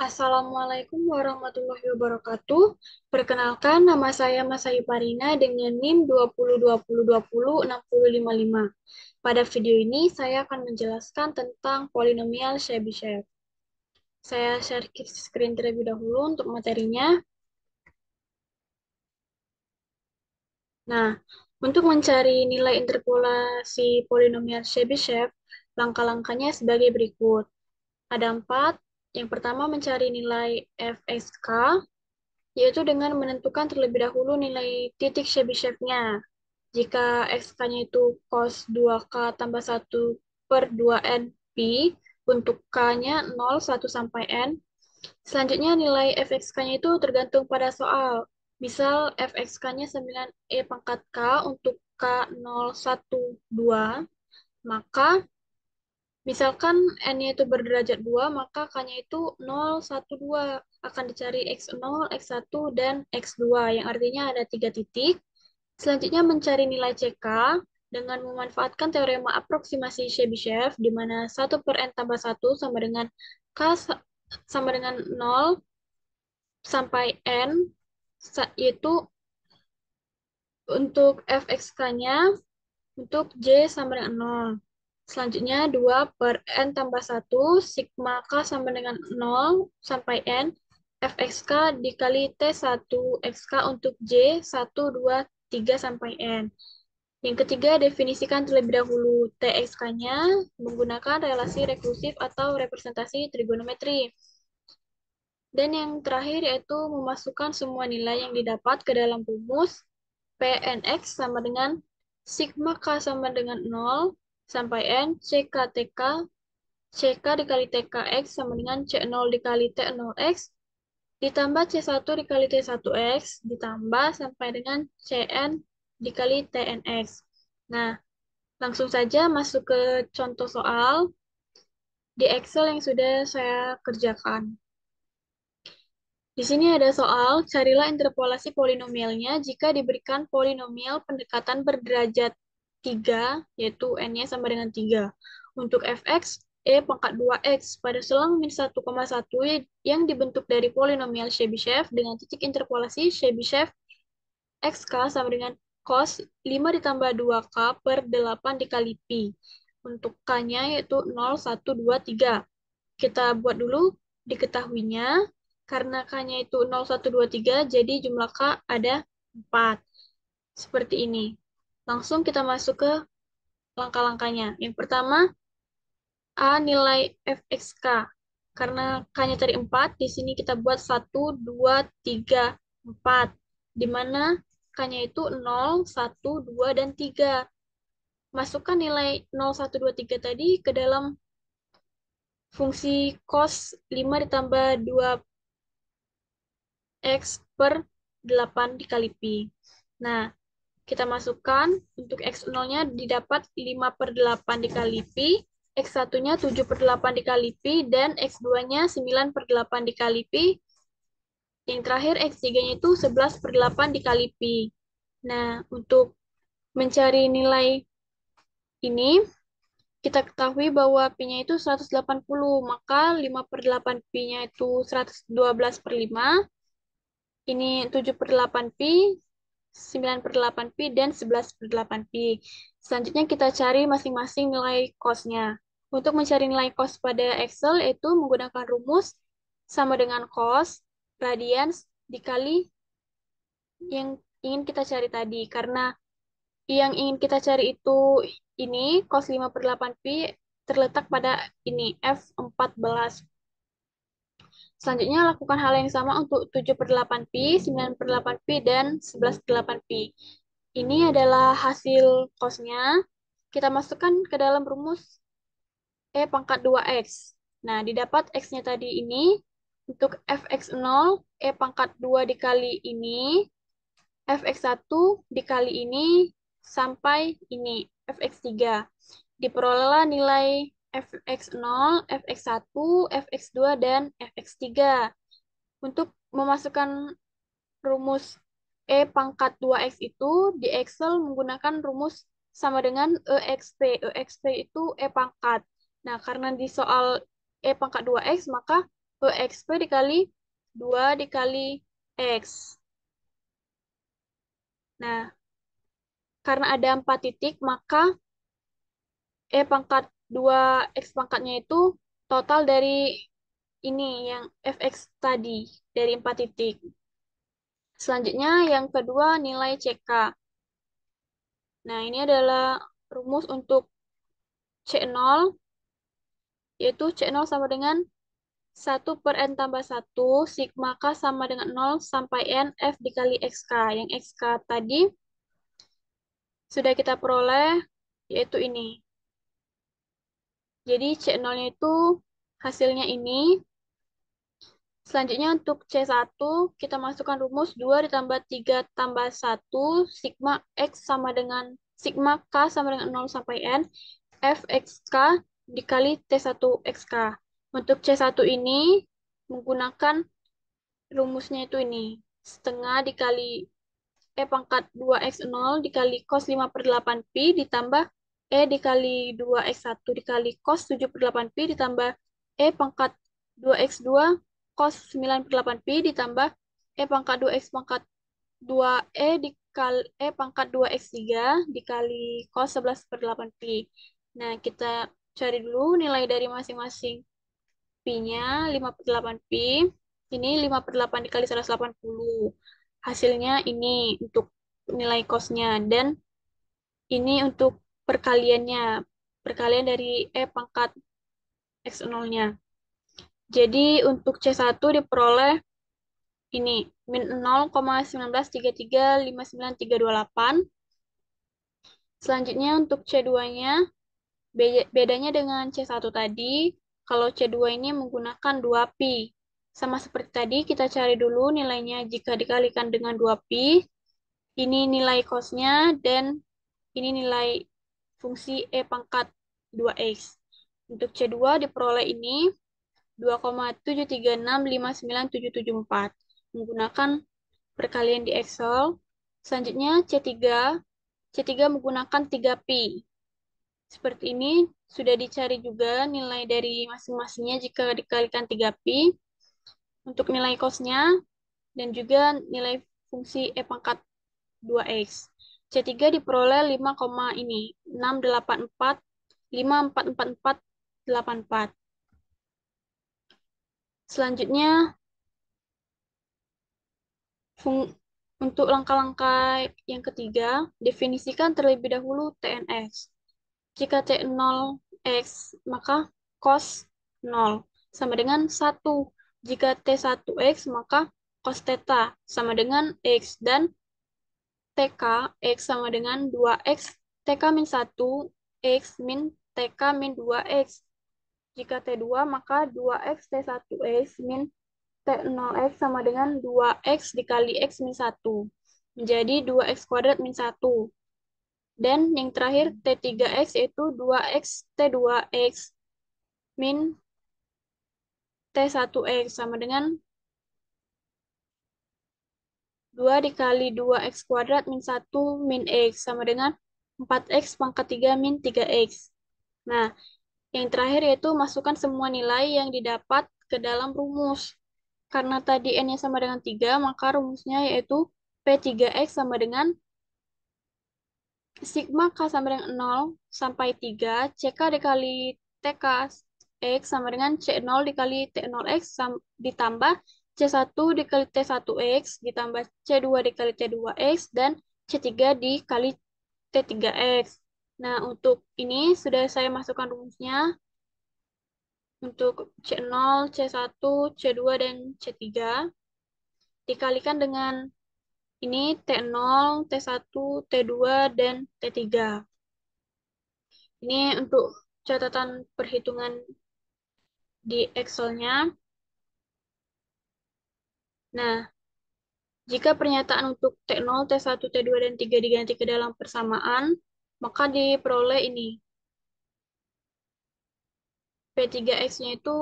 Assalamualaikum warahmatullahi wabarakatuh. Perkenalkan, nama saya Masayu Parina dengan NIM 2020200655. Pada video ini, saya akan menjelaskan tentang polinomial Chebyshev. Saya share screen terlebih dahulu untuk materinya. Nah, untuk mencari nilai interpolasi polinomial Chebyshev, langkah-langkahnya sebagai berikut. Ada empat, yang pertama mencari nilai FSK, yaitu dengan menentukan terlebih dahulu nilai titik Chebyshev-nya. Jika XK-nya itu cos 2K tambah 1 per 2 np untuk K-nya 0, 1 sampai N. Selanjutnya nilai FXK-nya itu tergantung pada soal. Misal FXK-nya 9E pangkat K untuk K012, maka Misalkan N-nya itu berderajat 2, maka K-nya itu 0, 1, 2. Akan dicari X0, X1, dan X2, yang artinya ada tiga titik. Selanjutnya mencari nilai CK dengan memanfaatkan teorema aproksimasi Chebyshev, di mana 1 per N tambah 1 sama dengan K sama dengan 0 sampai N, yaitu untuk fxk-nya, untuk J sama dengan 0. Selanjutnya 2 per N tambah 1, sigma K sama dengan 0 sampai N, fxk dikali T1 xk untuk J 1, 2, 3 sampai N. Yang ketiga, definisikan terlebih dahulu TXK-nya menggunakan relasi rekursif atau representasi trigonometri. Dan yang terakhir yaitu memasukkan semua nilai yang didapat ke dalam rumus PNX sama dengan sigma K sama dengan 0, sampai N, ck tk CK dikali TKX sama dengan C0 dikali T0X, ditambah C1 dikali T1X, ditambah sampai dengan CN dikali TNX. Nah, langsung saja masuk ke contoh soal di Excel yang sudah saya kerjakan. Di sini ada soal, carilah interpolasi polinomialnya jika diberikan polinomial pendekatan berderajat. 3, yaitu N-nya sama dengan 3. Untuk fx, E pangkat 2x pada selang min 1,1 yang dibentuk dari polinomial Chebyshev dengan titik interpolasi Chebyshev xk sama dengan cos 5 ditambah 2k per 8 dikali pi. Untuk k-nya yaitu 0, 1, 2, 3. Kita buat dulu diketahuinya. Karena k-nya itu 0, 1, 2, 3, jadi jumlah k ada 4. Seperti ini. Langsung kita masuk ke langkah-langkahnya. Yang pertama, A nilai fxk. Karena k-nya tadi 4, di sini kita buat 1, 2, 3, 4. Di mana k-nya itu 0, 1, 2, dan 3. Masukkan nilai 0, 1, 2, 3 tadi ke dalam fungsi cos 5 ditambah 2x per 8 dikali pi. Nah, kita masukkan untuk X0-nya didapat 5 per 8 dikali Pi, X1-nya 7 per 8 dikali Pi, dan X2-nya 9 per 8 dikali Pi. Yang terakhir X3-nya itu 11 per 8 dikali Pi. Nah, untuk mencari nilai ini, kita ketahui bahwa Pi-nya itu 180, maka 5 per 8 Pi-nya itu 112 per 5, ini 7 per 8 Pi, 9 per 8 pi dan 11 per 8 pi. Selanjutnya kita cari masing-masing nilai cosnya. Untuk mencari nilai cos pada Excel itu menggunakan rumus sama dengan cos radian dikali yang ingin kita cari tadi. Karena yang ingin kita cari itu ini, cos 5 per 8 pi terletak pada ini, F14. Selanjutnya, lakukan hal yang sama untuk 7 per 8P, 9 per 8P, dan 11 per 8P. Ini adalah hasil kosnya. Kita masukkan ke dalam rumus E pangkat 2X. Nah, didapat X-nya tadi ini untuk Fx0, E pangkat 2 dikali ini, Fx1 dikali ini, sampai ini, Fx3. Diperolehlah nilai fx0, fx1, fx2, dan fx3. Untuk memasukkan rumus E pangkat 2x itu di Excel menggunakan rumus sama dengan EXP. EXP itu E pangkat. Nah, karena di soal E pangkat 2x, maka EXP dikali 2 dikali X. Nah, karena ada 4 titik, maka E pangkat dua X pangkatnya itu total dari ini yang fx tadi dari empat titik. Selanjutnya yang kedua nilai CK. Nah, ini adalah rumus untuk C0 yaitu C0 sama dengan 1 per N tambah 1, sigma K sama dengan 0 sampai N, F dikali XK. Yang XK tadi sudah kita peroleh, yaitu ini. Jadi c 0 itu hasilnya ini. Selanjutnya untuk C1, kita masukkan rumus 2 ditambah 3 tambah 1, sigma X sama dengan, sigma K sama dengan 0 sampai N, FXK dikali T1XK. Untuk C1 ini menggunakan rumusnya itu ini. Setengah dikali E pangkat 2X0 dikali cos 5 per 8Pi ditambah E dikali 2X1 dikali cos 7 per 8 p ditambah E pangkat 2X2 cos 9 per 8 p ditambah E pangkat 2X pangkat 2E dikali E pangkat 2X3 dikali cos 11 per 8 p Nah, kita cari dulu nilai dari masing-masing p nya 5 per 8 p Ini 5 per 8 dikali 180. Hasilnya ini untuk nilai cos-nya. dan ini untuk perkaliannya, perkalian dari E pangkat X0-nya. Jadi untuk C1 diperoleh ini, min 0,193359328. Selanjutnya untuk C2-nya, bedanya dengan C1 tadi, kalau C2 ini menggunakan 2pi. Sama seperti tadi, kita cari dulu nilainya jika dikalikan dengan 2pi. Ini nilai kosnya dan ini nilai fungsi E pangkat 2X. Untuk C2 diperoleh ini 2,736599774 menggunakan perkalian di Excel. Selanjutnya C3, C3 menggunakan 3P. Seperti ini sudah dicari juga nilai dari masing-masingnya jika dikalikan 3P. Untuk nilai kosnya dan juga nilai fungsi E pangkat 2X. C3 diperoleh 5, ini 684 544484. Selanjutnya untuk langkah-langkah yang ketiga, definisikan terlebih dahulu tns. Jika T0X, maka cos 0 sama dengan 1. Jika T1X, maka cos theta sama dengan X. Dan TK X sama dengan 2X TK min 1 X min TK min 2X. Jika T2, maka 2X T1X min T0X sama dengan 2X dikali X min 1. Menjadi 2X kuadrat min 1. Dan yang terakhir T3X yaitu 2X T2X min T1X sama dengan 2 dikali 2x kuadrat min 1 min x sama dengan 4x pangkat 3 min 3x. Nah, yang terakhir yaitu masukkan semua nilai yang didapat ke dalam rumus. Karena tadi n-nya sama dengan 3, maka rumusnya yaitu P3X sama dengan sigma K sama dengan 0 sampai 3, CK dikali TK X sama dengan C0 dikali T0X ditambah C1 dikali T1X ditambah C2 dikali C2X dan C3 dikali T3X. Nah, untuk ini sudah saya masukkan rumusnya untuk C0, C1, C2, dan C3. Dikalikan dengan ini T0, T1, T2, dan T3. Ini untuk catatan perhitungan di Excel-nya. Nah, jika pernyataan untuk T0, T1, T2, dan 3 diganti ke dalam persamaan, maka diperoleh ini. P3X-nya itu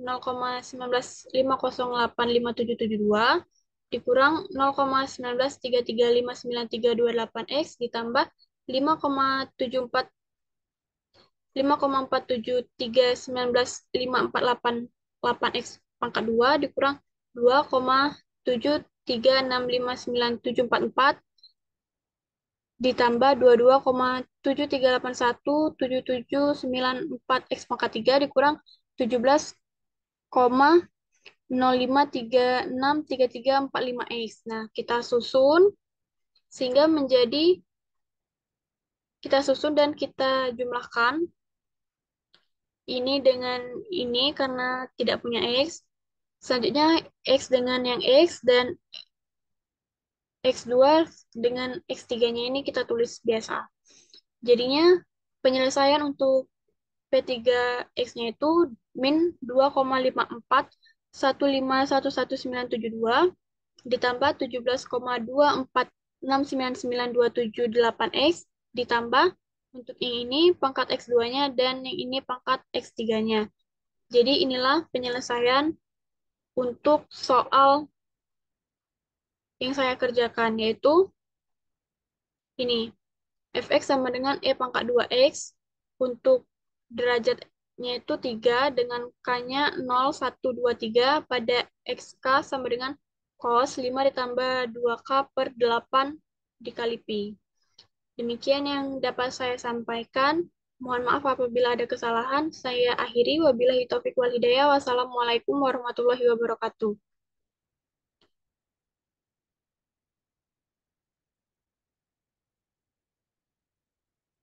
0,195085772 dikurang 0,193359328x ditambah 5,74 5,47319548 x pangkat 2 dikurang 2,73659744 ditambah 22,73817794 x pangkat 3 dikurang 17,05363345x. Nah, kita susun sehingga menjadi kita susun dan kita jumlahkan ini dengan ini karena tidak punya x Selanjutnya X dengan yang X dan X2 dengan X3-nya ini kita tulis biasa. Jadinya penyelesaian untuk P3X-nya itu min 2,54 ditambah 17,24699278X ditambah untuk yang ini pangkat X2-nya dan yang ini pangkat X3-nya. Jadi inilah penyelesaian untuk soal yang saya kerjakan, yaitu ini. Fx sama dengan E pangkat 2X untuk derajatnya itu 3 dengan K-nya 0, 1, 2, 3 pada XK sama dengan cos 5 ditambah 2K per 8 dikali Pi. Demikian yang dapat saya sampaikan. Mohon maaf apabila ada kesalahan. Saya akhiri. Wabillahi taufik wal hidayah. Wassalamualaikum warahmatullahi wabarakatuh.